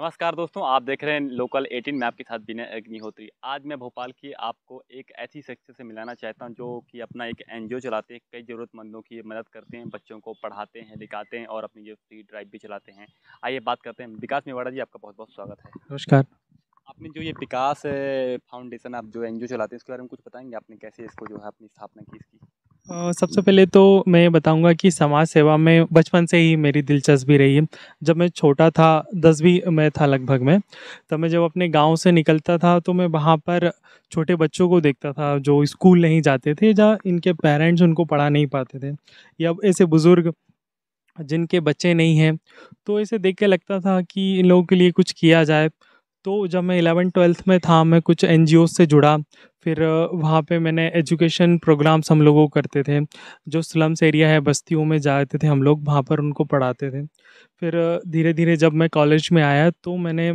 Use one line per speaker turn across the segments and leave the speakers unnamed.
नमस्कार दोस्तों आप देख रहे हैं लोकल 18 मैं आपके साथ विनय अग्निहोत्री आज मैं भोपाल की आपको एक ऐसी शख्स से मिलाना चाहता हूं जो कि अपना एक एनजीओ चलाते हैं कई ज़रूरतमंदों की मदद करते हैं बच्चों को पढ़ाते हैं लिखाते हैं और अपनी जो फ्री ड्राइव भी चलाते हैं आइए बात करते हैं विकास मेवाड़ा जी आपका बहुत बहुत स्वागत है नमस्कार आपने जो ये विकास फाउंडेशन आप जो एन चलाते हैं उसके बारे में कुछ बताएंगे आपने कैसे इसको जो है अपनी स्थापना की इसकी
सबसे पहले तो मैं बताऊँगा कि समाज सेवा में बचपन से ही मेरी दिलचस्पी रही है। जब मैं छोटा था दसवीं में था लगभग मैं, तब मैं जब अपने गाँव से निकलता था तो मैं वहाँ पर छोटे बच्चों को देखता था जो स्कूल नहीं जाते थे जहाँ इनके पेरेंट्स उनको पढ़ा नहीं पाते थे या ऐसे बुज़ुर्ग जिनके बच्चे नहीं हैं। तो ऐसे देख के लगता था कि इन लोगों के लिए कुछ किया जाए। तो जब मैं इलेवन ट्वेल्थ में था मैं कुछ एन से जुड़ा फिर वहाँ पे मैंने एजुकेशन प्रोग्राम्स हम लोगों को करते थे जो स्लम्स एरिया है बस्तियों में जाते थे हम लोग वहाँ पर उनको पढ़ाते थे फिर धीरे धीरे जब मैं कॉलेज में आया तो मैंने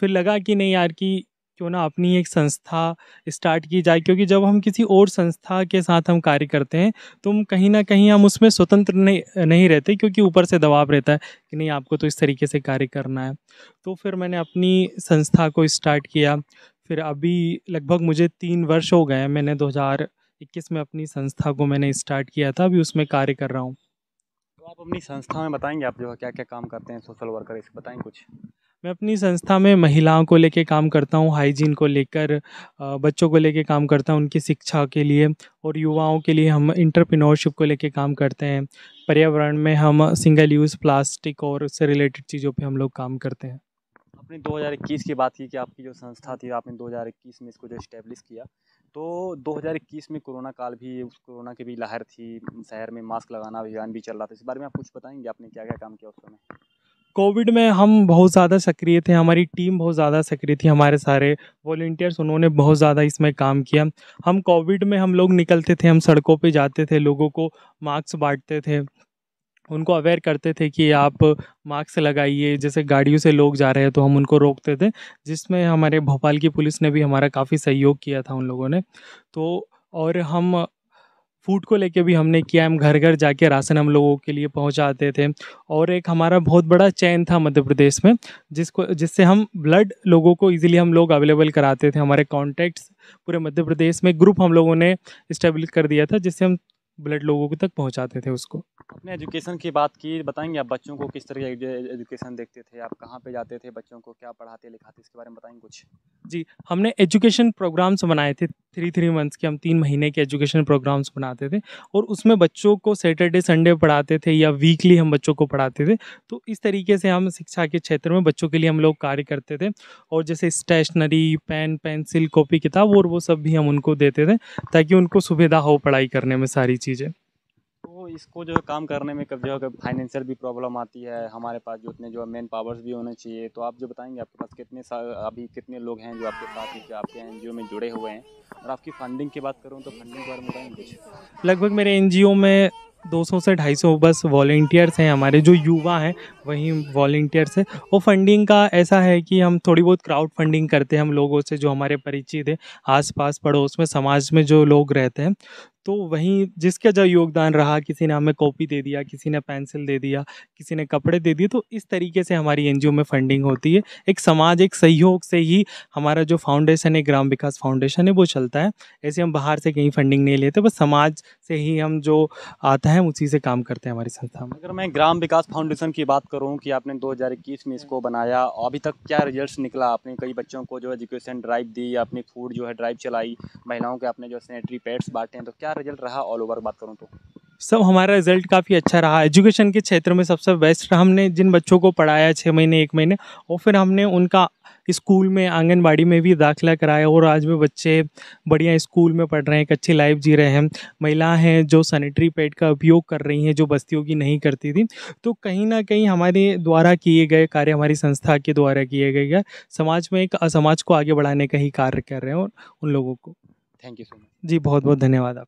फिर लगा कि नहीं यार कि क्यों ना अपनी एक संस्था स्टार्ट की जाए क्योंकि जब हम किसी और संस्था के साथ हम कार्य करते हैं तो हम कहीं ना कहीं हम उसमें स्वतंत्र नहीं नहीं रहते क्योंकि ऊपर से दबाव रहता है कि नहीं आपको तो इस तरीके से कार्य करना है तो फिर मैंने अपनी संस्था को स्टार्ट किया फिर अभी लगभग मुझे तीन वर्ष हो गए हैं मैंने 2021 में अपनी संस्था को मैंने स्टार्ट किया था अभी उसमें कार्य कर रहा हूँ तो
आप अपनी संस्था में बताएंगे आप जो है क्या क्या काम करते हैं सोशल वर्कर इसे बताएँ कुछ
मैं अपनी संस्था में महिलाओं को लेके काम करता हूँ हाइजीन को लेकर बच्चों को लेके काम करता हूँ उनकी शिक्षा के लिए और युवाओं के लिए हम इंटरप्रीनोरशिप को लेके काम करते हैं पर्यावरण में हम सिंगल यूज़ प्लास्टिक और उससे रिलेटेड चीज़ों पे हम लोग काम करते हैं
आपने 2021 की बात की कि आपकी जो संस्था थी आपने 2021 में इसको जो इस्टेब्लिश किया तो 2021 में कोरोना काल भी उस कोरोना की भी लहर थी शहर में मास्क लगाना अभियान भी चल रहा था इस बारे में आप कुछ बताएंगे आपने क्या क्या काम किया उस समय
कोविड में हम बहुत ज़्यादा सक्रिय थे हमारी टीम बहुत ज़्यादा सक्रिय थी हमारे सारे वॉल्टियर्स उन्होंने बहुत ज़्यादा इसमें काम किया हम कोविड में हम लोग निकलते थे हम सड़कों पे जाते थे लोगों को मास्क बांटते थे उनको अवेयर करते थे कि आप मास्क लगाइए जैसे गाड़ियों से लोग जा रहे हैं तो हम उनको रोकते थे जिसमें हमारे भोपाल की पुलिस ने भी हमारा काफ़ी सहयोग किया था उन लोगों ने तो और हम फूड को लेके भी हमने किया हम घर घर जाके राशन हम लोगों के लिए पहुंचाते थे और एक हमारा बहुत बड़ा चैन था मध्य प्रदेश में जिसको जिससे हम ब्लड लोगों को इजीली हम लोग अवेलेबल कराते थे हमारे कॉन्टैक्ट्स पूरे मध्य प्रदेश में ग्रुप हम लोगों ने इस्टेब्लिश कर दिया था जिससे हम ब्लड लोगों तक पहुंचाते थे उसको
अपने एजुकेशन की बात की बताएंगे आप बच्चों को किस तरह के एजुकेशन देखते थे आप कहाँ पे जाते थे बच्चों को क्या पढ़ाते लिखाते इसके बारे में बताएंगे कुछ
जी हमने एजुकेशन प्रोग्राम्स बनाए थे थ्री थ्री मंथ्स के हम तीन महीने के एजुकेशन प्रोग्राम्स बनाते थे और उसमें बच्चों को सैटरडे संडे पढ़ाते थे या वीकली हम बच्चों को पढ़ाते थे तो इस तरीके से हम शिक्षा के क्षेत्र में बच्चों के लिए हम लोग कार्य करते थे और जैसे स्टेशनरी पेन पेंसिल कॉपी किताब और वो सब भी हम उनको देते थे ताकि उनको सुविधा हो पढ़ाई करने में सारी चीज़ चीज़ है
तो इसको जो है काम करने में कब जो है फाइनेंशियल भी प्रॉब्लम आती है हमारे पास जो उतने जो है मेन पावर्स भी होने चाहिए तो आप जो बताएंगे आपके पास कितने अभी कितने लोग हैं जो आपके साथ आपके एन में जुड़े हुए हैं और आपकी फंडिंग की बात करूँ तो फंडिंग के बारे में बताएंगे
लगभग मेरे एन में 200 से 250 बस वॉल्टियर्स हैं हमारे जो युवा हैं वहीं वॉल्टियर्स हैं वो फंडिंग का ऐसा है कि हम थोड़ी बहुत क्राउड फंडिंग करते हैं हम लोगों से जो हमारे परिचित है आसपास पड़ोस में समाज में जो लोग रहते हैं तो वहीं जिसका जो योगदान रहा किसी ने हमें कॉपी दे दिया किसी ने पेंसिल दे दिया किसी ने कपड़े दे दिए तो इस तरीके से हमारी एन में फंडिंग होती है एक समाज एक सहयोग से ही हमारा जो फाउंडेशन है ग्राम विकास फाउंडेशन है वो चलता है ऐसे हम बाहर से कहीं फंडिंग नहीं लेते बस समाज से ही हम जो आता होता है उसी से काम करते हैं हमारी संस्था में अगर
मैं ग्राम विकास फाउंडेशन की बात करूँ कि आपने 2021 में इसको बनाया अभी तक क्या रिजल्ट्स निकला आपने कई बच्चों को जो एजुकेशन ड्राइव दी आपने फूड जो है ड्राइव चलाई महिलाओं के आपने जो सैनिटरी पैड्स बांटे हैं तो क्या रिजल्ट रहा ऑल ओवर बात करूँ तो
सब हमारा रिजल्ट काफ़ी अच्छा रहा एजुकेशन के क्षेत्र में सबसे बेस्ट हमने जिन बच्चों को पढ़ाया छः महीने एक महीने और फिर हमने उनका स्कूल में आंगनबाड़ी में भी दाखिला कराया और आज में बच्चे बढ़िया स्कूल में पढ़ रहे हैं एक अच्छी लाइफ जी रहे हैं महिलाएं हैं जो सैनिटरी पैड का उपयोग कर रही हैं जो बस्तियों की नहीं करती थी तो कहीं ना कहीं हमारे द्वारा किए गए कार्य हमारी संस्था के द्वारा किए गए समाज में एक समाज को आगे बढ़ाने का ही कार्य कर रहे हैं और उन लोगों को थैंक यू सो मच जी बहुत बहुत धन्यवाद आप